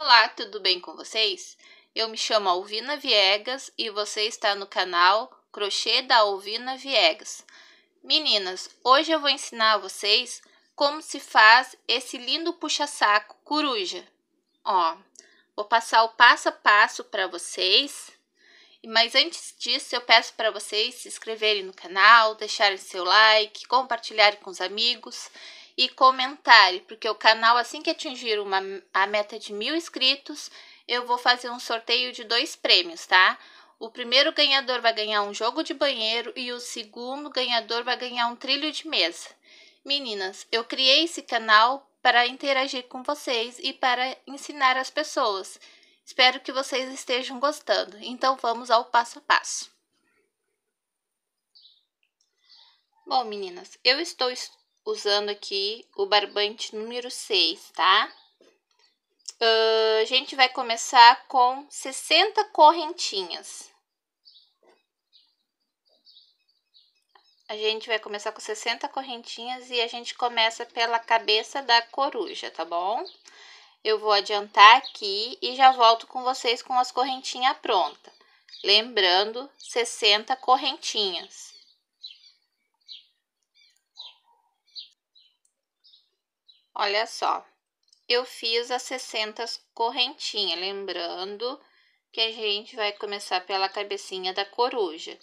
Olá, tudo bem com vocês? Eu me chamo Alvina Viegas e você está no canal Crochê da Alvina Viegas. Meninas, hoje eu vou ensinar a vocês como se faz esse lindo puxa-saco coruja. Ó, vou passar o passo a passo para vocês, mas antes disso eu peço para vocês se inscreverem no canal, deixarem seu like, compartilharem com os amigos e comentário, porque o canal, assim que atingir uma, a meta de mil inscritos, eu vou fazer um sorteio de dois prêmios, tá? O primeiro ganhador vai ganhar um jogo de banheiro e o segundo ganhador vai ganhar um trilho de mesa. Meninas, eu criei esse canal para interagir com vocês e para ensinar as pessoas. Espero que vocês estejam gostando. Então vamos ao passo a passo. Bom, meninas, eu estou usando aqui o barbante número 6, tá? Uh, a gente vai começar com 60 correntinhas. A gente vai começar com 60 correntinhas e a gente começa pela cabeça da coruja, tá bom? Eu vou adiantar aqui e já volto com vocês com as correntinhas prontas. Lembrando, 60 correntinhas. Olha só, eu fiz as 60 correntinhas, lembrando que a gente vai começar pela cabecinha da coruja.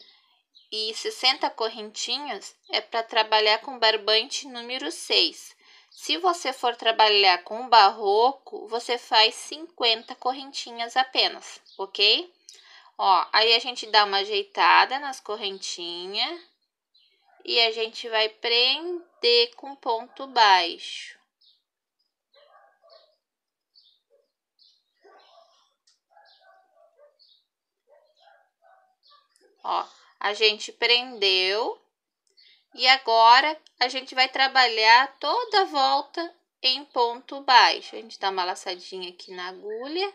E 60 correntinhas é para trabalhar com barbante número 6. Se você for trabalhar com barroco, você faz 50 correntinhas apenas, ok? Ó, aí a gente dá uma ajeitada nas correntinhas e a gente vai prender com ponto baixo. Ó, a gente prendeu e agora a gente vai trabalhar toda a volta em ponto baixo. A gente dá uma laçadinha aqui na agulha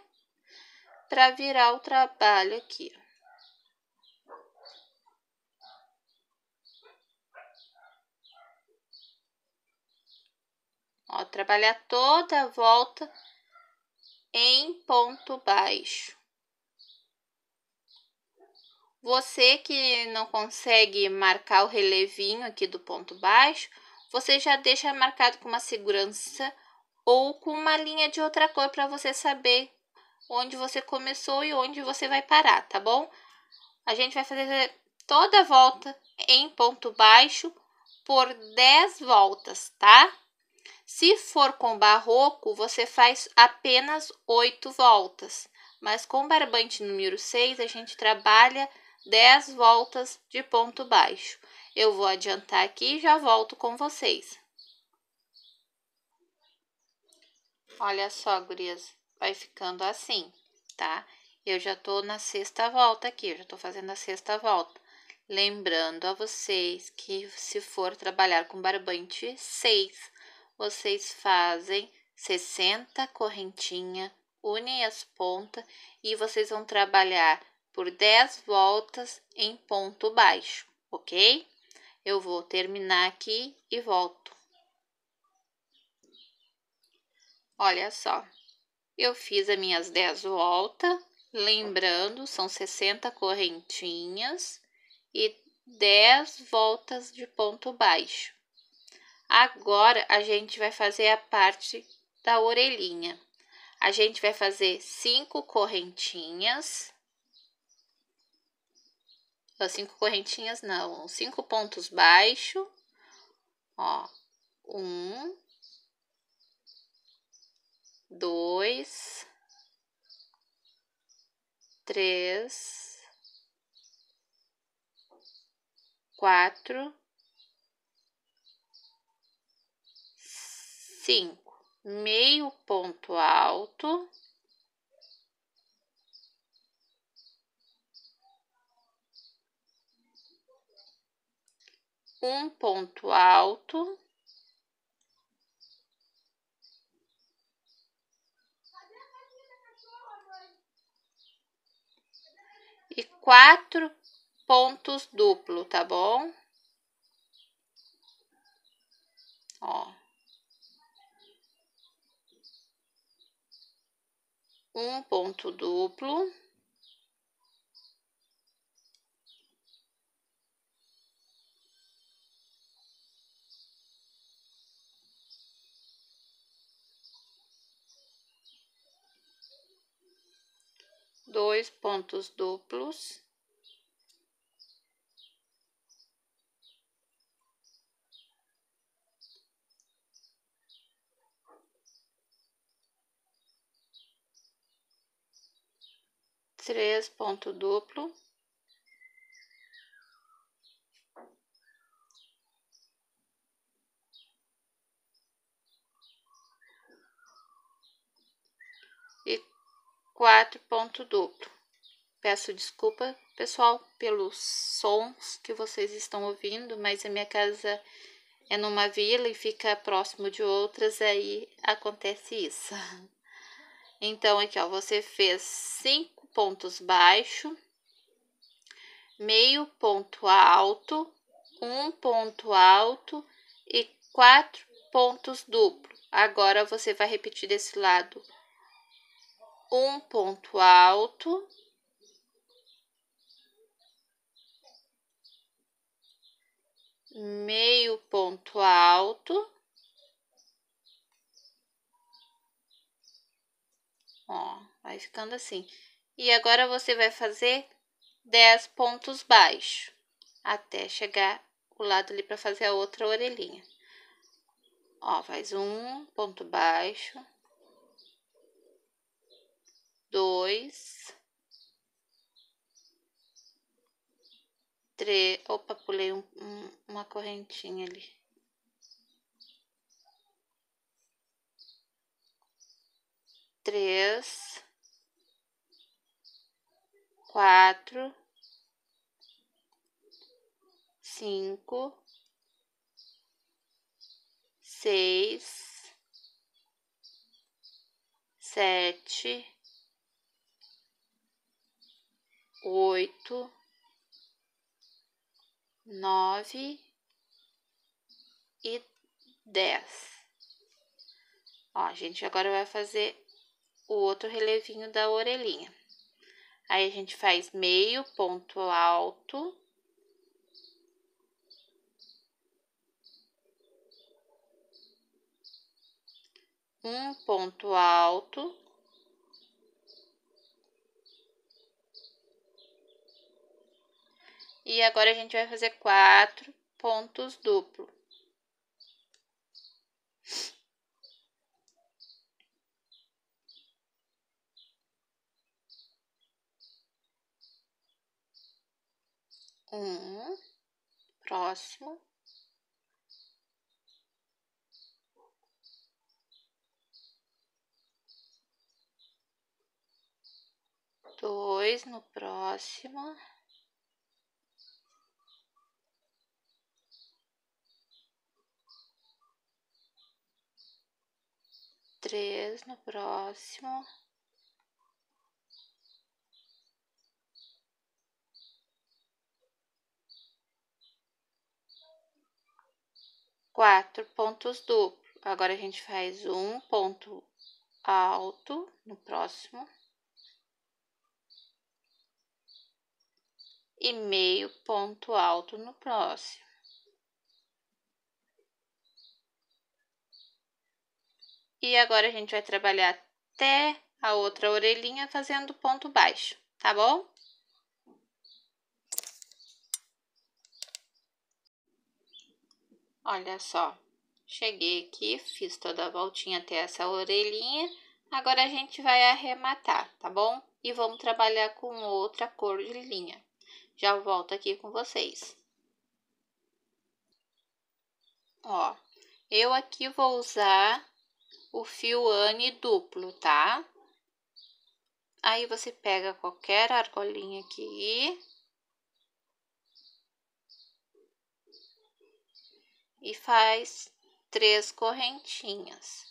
para virar o trabalho aqui. Ó, trabalhar toda a volta em ponto baixo. Você que não consegue marcar o relevinho aqui do ponto baixo, você já deixa marcado com uma segurança ou com uma linha de outra cor para você saber onde você começou e onde você vai parar, tá bom? A gente vai fazer toda a volta em ponto baixo por 10 voltas, tá? Se for com barroco, você faz apenas 8 voltas, mas com barbante número 6 a gente trabalha 10 voltas de ponto baixo. Eu vou adiantar aqui e já volto com vocês. Olha só, gurias, vai ficando assim, tá? Eu já tô na sexta volta aqui, eu já tô fazendo a sexta volta. Lembrando a vocês que se for trabalhar com barbante 6, vocês fazem 60 correntinha, unem as pontas e vocês vão trabalhar por 10 voltas em ponto baixo, ok? Eu vou terminar aqui e volto. Olha só, eu fiz as minhas 10 voltas, lembrando, são 60 correntinhas e 10 voltas de ponto baixo. Agora, a gente vai fazer a parte da orelhinha. A gente vai fazer cinco correntinhas então, cinco correntinhas não, cinco pontos baixo, ó, um, dois, três, quatro, cinco, meio ponto alto, um ponto alto. E quatro pontos duplo, tá bom? Ó. Um ponto duplo. dois pontos duplos. Três ponto duplo. 4. Ponto duplo. Peço desculpa, pessoal, pelos sons que vocês estão ouvindo, mas a minha casa é numa vila e fica próximo de outras, aí acontece isso. Então, aqui, ó, você fez cinco pontos baixo, meio ponto alto, um ponto alto e quatro pontos duplo. Agora, você vai repetir desse lado um ponto alto meio ponto alto, ó, vai ficando assim. E agora você vai fazer 10 pontos baixos até chegar o lado ali para fazer a outra orelhinha. Ó, faz um ponto baixo, dois, três. Opa, pulei um, um, uma correntinha ali. Três, quatro, cinco, seis, sete oito, nove e dez. Ó, a gente agora vai fazer o outro relevinho da orelhinha. Aí, a gente faz meio ponto alto. Um ponto alto. E agora a gente vai fazer quatro pontos duplo. Um, próximo. Dois no próximo. três no próximo. Quatro pontos duplos. Agora, a gente faz um ponto alto no próximo. E meio ponto alto no próximo. E agora a gente vai trabalhar até a outra orelhinha fazendo ponto baixo, tá bom? Olha só, cheguei aqui, fiz toda a voltinha até essa orelhinha. Agora a gente vai arrematar, tá bom? E vamos trabalhar com outra cor de linha. Já volto aqui com vocês. Ó, eu aqui vou usar o fio ane duplo, tá? Aí você pega qualquer argolinha aqui. E faz três correntinhas.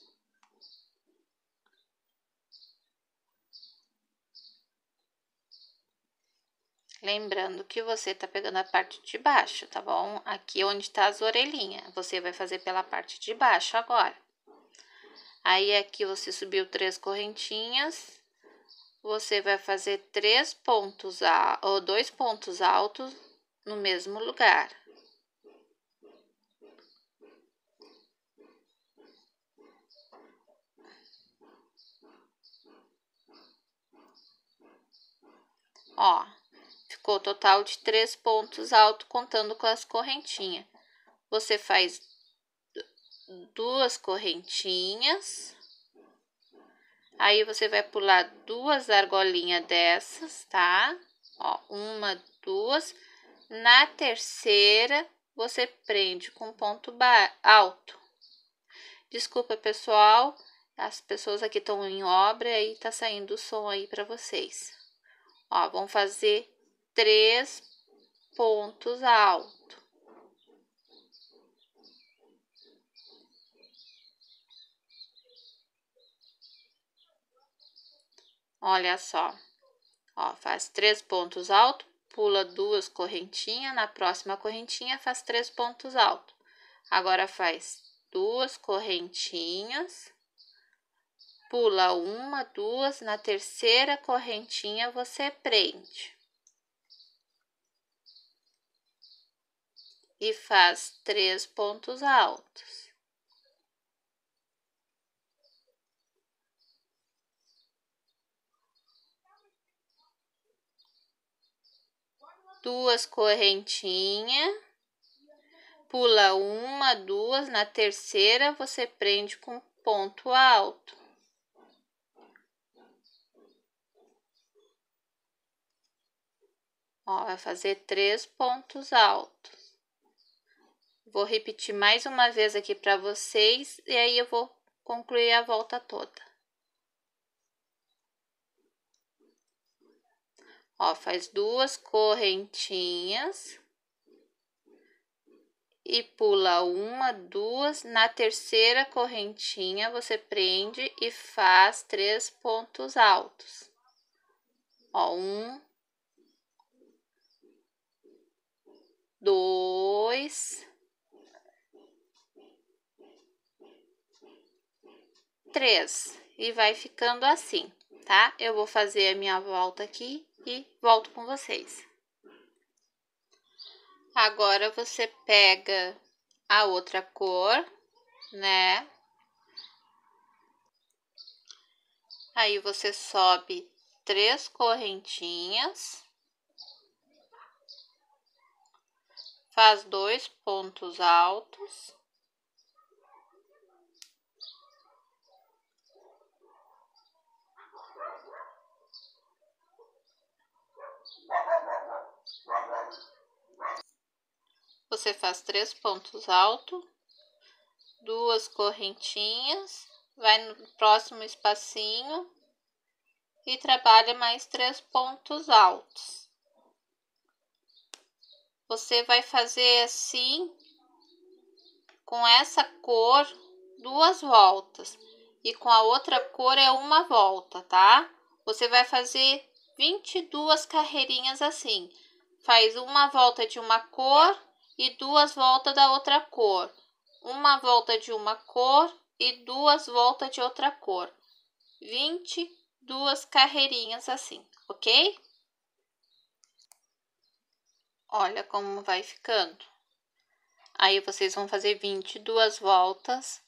Lembrando que você tá pegando a parte de baixo, tá bom? Aqui onde tá as orelhinhas, você vai fazer pela parte de baixo agora. Aí aqui você subiu três correntinhas, você vai fazer três pontos a, ou dois pontos altos no mesmo lugar. Ó, ficou total de três pontos altos contando com as correntinhas. Você faz duas correntinhas. Aí, você vai pular duas argolinhas dessas, tá? Ó, uma, duas. Na terceira, você prende com ponto alto. Desculpa, pessoal, as pessoas aqui estão em obra e tá saindo o som aí para vocês. Ó, vão fazer três pontos altos. Olha só. Ó, faz três pontos altos, pula duas correntinhas, na próxima correntinha faz três pontos altos. Agora faz duas correntinhas, pula uma, duas, na terceira correntinha você prende. E faz três pontos altos. duas correntinhas, pula uma, duas, na terceira você prende com ponto alto. Ó, vai fazer três pontos altos. Vou repetir mais uma vez aqui para vocês e aí eu vou concluir a volta toda. Ó, faz duas correntinhas e pula uma, duas. Na terceira correntinha, você prende e faz três pontos altos. Ó, um, dois, três. E vai ficando assim, tá? Eu vou fazer a minha volta aqui e volto com vocês. Agora você pega a outra cor, né? Aí você sobe três correntinhas, faz dois pontos altos. você faz três pontos altos, duas correntinhas, vai no próximo espacinho e trabalha mais três pontos altos. Você vai fazer assim, com essa cor, duas voltas. E com a outra cor é uma volta, tá? Você vai fazer 22 carreirinhas assim. Faz uma volta de uma cor, e duas voltas da outra cor, uma volta de uma cor e duas voltas de outra cor. 22 duas carreirinhas assim, ok? Olha como vai ficando. Aí, vocês vão fazer 22 voltas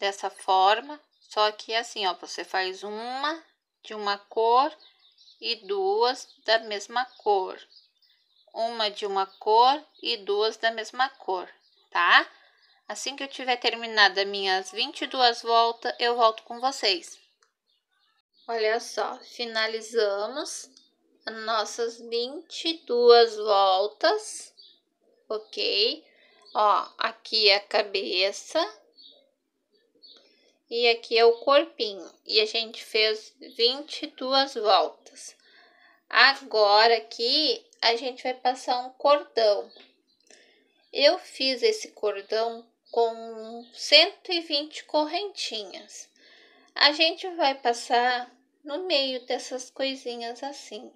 dessa forma, só que assim, ó, você faz uma de uma cor e duas da mesma cor uma de uma cor e duas da mesma cor, tá? Assim que eu tiver terminado as minhas 22 voltas, eu volto com vocês. Olha só, finalizamos as nossas 22 voltas, ok? Ó, aqui é a cabeça e aqui é o corpinho. E a gente fez 22 voltas. Agora aqui a gente vai passar um cordão. Eu fiz esse cordão com 120 correntinhas. A gente vai passar no meio dessas coisinhas assim.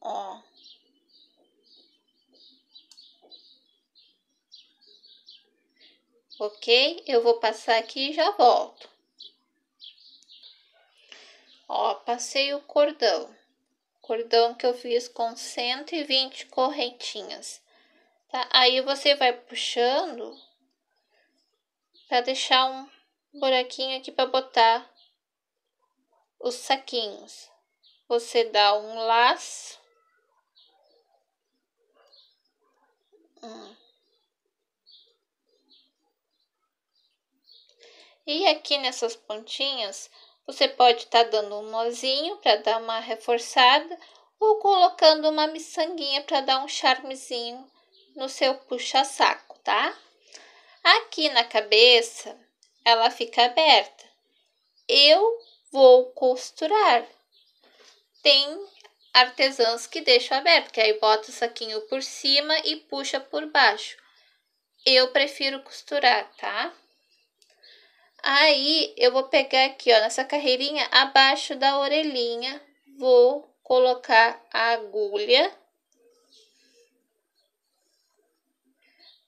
Ó. Ok? Eu vou passar aqui e já volto. Ó, passei o cordão cordão que eu fiz com 120 correntinhas, tá? Aí você vai puxando para deixar um buraquinho aqui para botar os saquinhos. Você dá um laço. Hum. E aqui nessas pontinhas, você pode estar tá dando um nozinho para dar uma reforçada ou colocando uma miçanguinha para dar um charmezinho no seu puxa-saco, tá? Aqui na cabeça, ela fica aberta. Eu vou costurar. Tem artesãos que deixam aberto, que aí bota o saquinho por cima e puxa por baixo. Eu prefiro costurar, tá? Aí eu vou pegar aqui, ó, nessa carreirinha abaixo da orelhinha, vou colocar a agulha.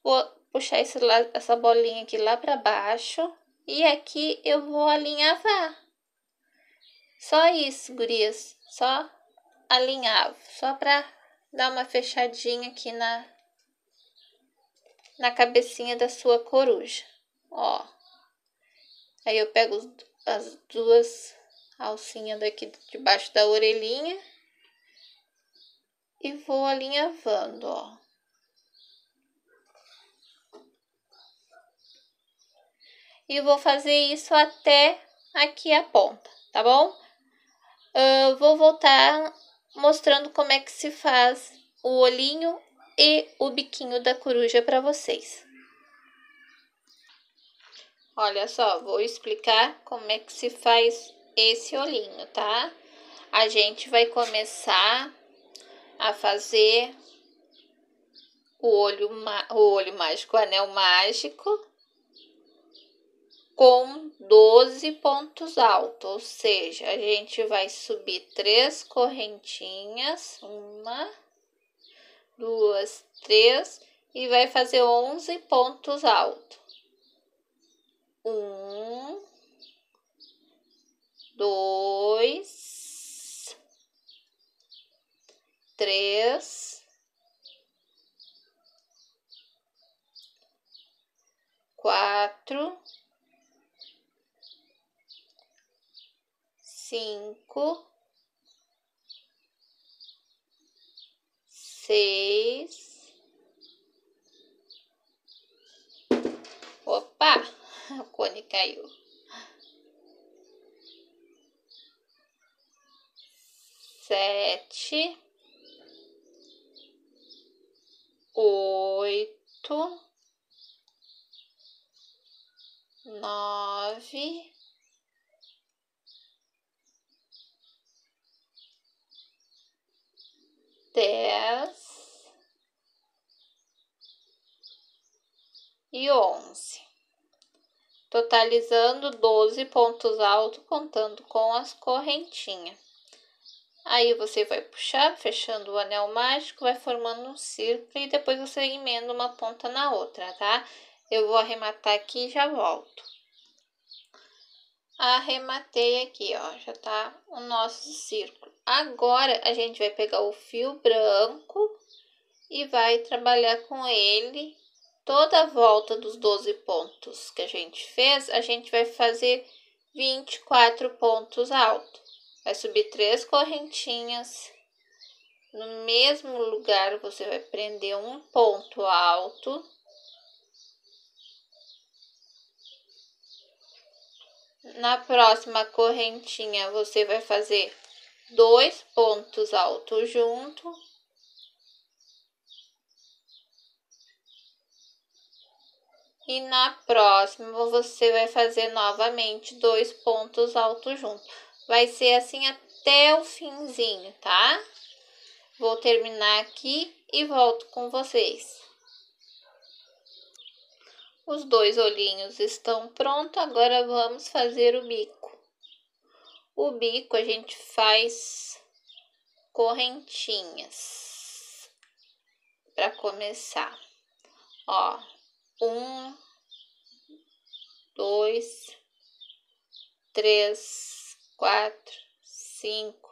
Vou puxar esse, essa bolinha aqui lá para baixo e aqui eu vou alinhavar. Só isso, gurias, só alinhar, só para dar uma fechadinha aqui na na cabecinha da sua coruja. Ó. Aí eu pego as duas alcinhas daqui debaixo da orelhinha e vou alinhavando, ó. E vou fazer isso até aqui a ponta, tá bom? vou voltar mostrando como é que se faz o olhinho e o biquinho da coruja para vocês. Olha só, vou explicar como é que se faz esse olhinho, tá? A gente vai começar a fazer o olho, o olho mágico, o anel mágico, com 12 pontos altos, ou seja, a gente vai subir três correntinhas, uma, duas, três, e vai fazer 11 pontos altos. Um, dois, três, quatro, cinco. 11, totalizando 12 pontos altos, contando com as correntinhas. Aí você vai puxar, fechando o anel mágico, vai formando um círculo e depois você emenda uma ponta na outra, tá? Eu vou arrematar aqui e já volto. Arrematei aqui, ó, já tá o nosso círculo. Agora, a gente vai pegar o fio branco e vai trabalhar com ele toda a volta dos 12 pontos que a gente fez, a gente vai fazer 24 pontos alto. Vai subir três correntinhas. No mesmo lugar, você vai prender um ponto alto. Na próxima correntinha, você vai fazer dois pontos altos junto E na próxima você vai fazer novamente dois pontos altos juntos. Vai ser assim até o finzinho, tá? Vou terminar aqui e volto com vocês. Os dois olhinhos estão prontos, agora vamos fazer o bico. O bico a gente faz correntinhas para começar. Ó, um, dois, três, quatro, cinco,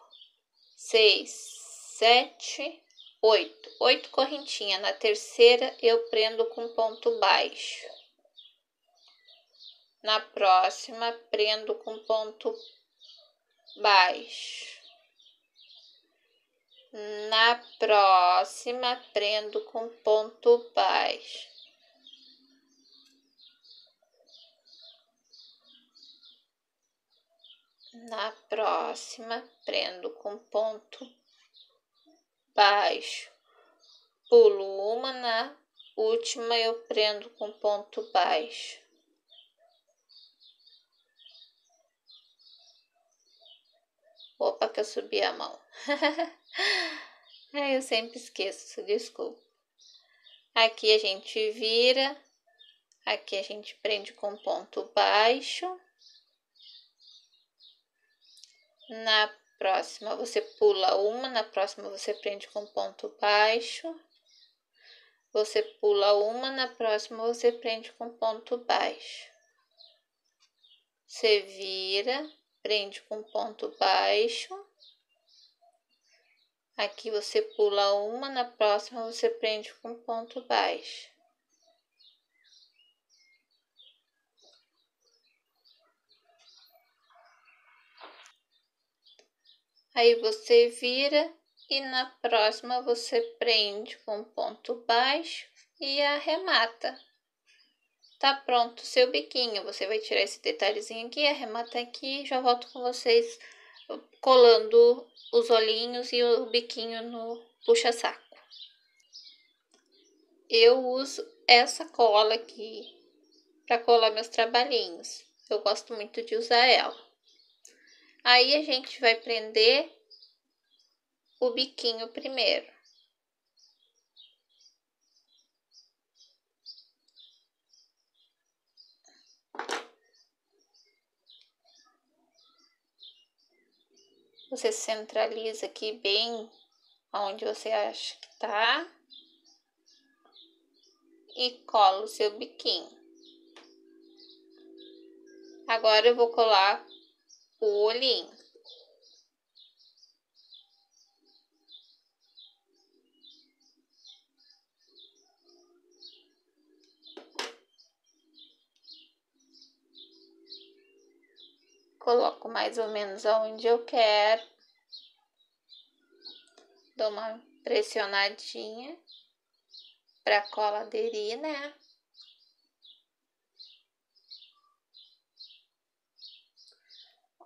seis, sete, oito. Oito correntinhas. Na terceira, eu prendo com ponto baixo. Na próxima, prendo com ponto baixo. Na próxima, prendo com ponto baixo. Na próxima, prendo com ponto baixo. Pulo uma, na última eu prendo com ponto baixo. Opa, que eu subi a mão. eu sempre esqueço, desculpa. Aqui a gente vira, aqui a gente prende com ponto baixo. Na próxima você pula uma, na próxima você prende com ponto baixo. Você pula uma, na próxima você prende com ponto baixo. Você vira, prende com ponto baixo. Aqui você pula uma, na próxima você prende com ponto baixo. Aí você vira e na próxima você prende com ponto baixo e arremata. Tá pronto o seu biquinho. Você vai tirar esse detalhezinho aqui, arremata aqui. Já volto com vocês colando os olhinhos e o biquinho no puxa-saco. Eu uso essa cola aqui para colar meus trabalhinhos. Eu gosto muito de usar ela. Aí a gente vai prender o biquinho primeiro. Você centraliza aqui bem onde você acha que tá e cola o seu biquinho. Agora eu vou colar olhem. Coloco mais ou menos onde eu quero. Dou uma pressionadinha para cola aderir, né?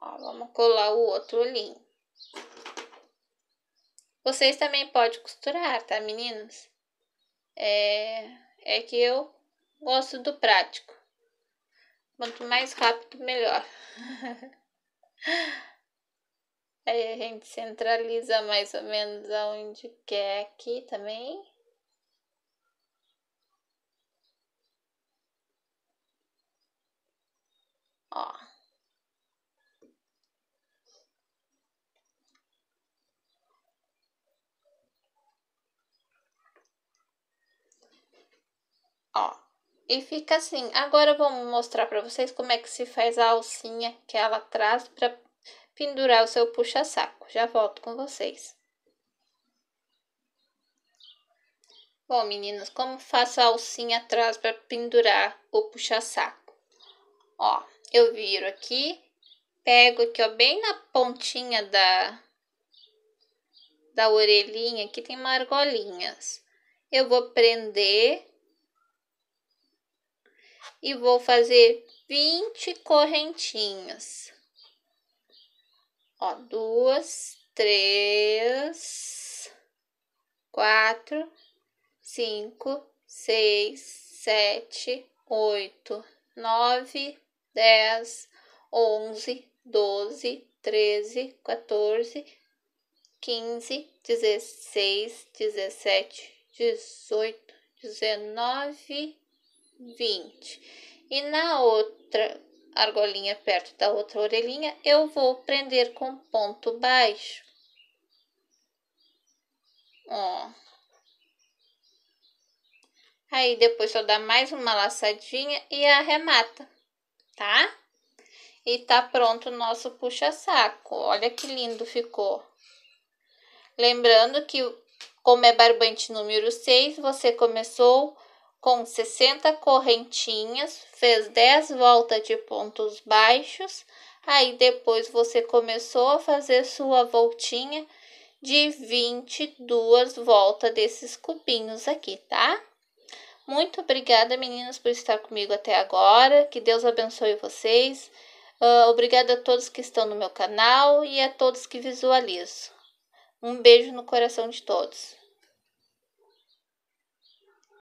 Ó, vamos colar o outro olhinho. Vocês também podem costurar, tá, meninos? É, é que eu gosto do prático. Quanto mais rápido, melhor. Aí a gente centraliza mais ou menos aonde quer aqui também. ó. E fica assim. Agora vamos mostrar para vocês como é que se faz a alcinha que ela traz para pendurar o seu puxa-saco. Já volto com vocês. Bom, meninas, como faço a alcinha atrás para pendurar o puxa-saco? Ó, eu viro aqui, pego aqui, ó, bem na pontinha da, da orelhinha, aqui tem margolinhas. Eu vou prender e vou fazer 20 correntinhas. Ó, duas, três, quatro, cinco, seis, sete, oito, nove, dez, onze, doze, treze, quatorze, quinze, dezesseis, dezessete, dezoito, dezenove. 20. E na outra argolinha perto da outra orelhinha, eu vou prender com ponto baixo. Ó. Aí, depois só dá mais uma laçadinha e arremata, tá? E tá pronto o nosso puxa-saco. Olha que lindo ficou. Lembrando que, como é barbante número 6, você começou com 60 correntinhas, fez 10 voltas de pontos baixos, aí depois você começou a fazer sua voltinha de 22 voltas desses cubinhos aqui, tá? Muito obrigada, meninas, por estar comigo até agora. Que Deus abençoe vocês. Uh, obrigada a todos que estão no meu canal e a todos que visualizam. Um beijo no coração de todos.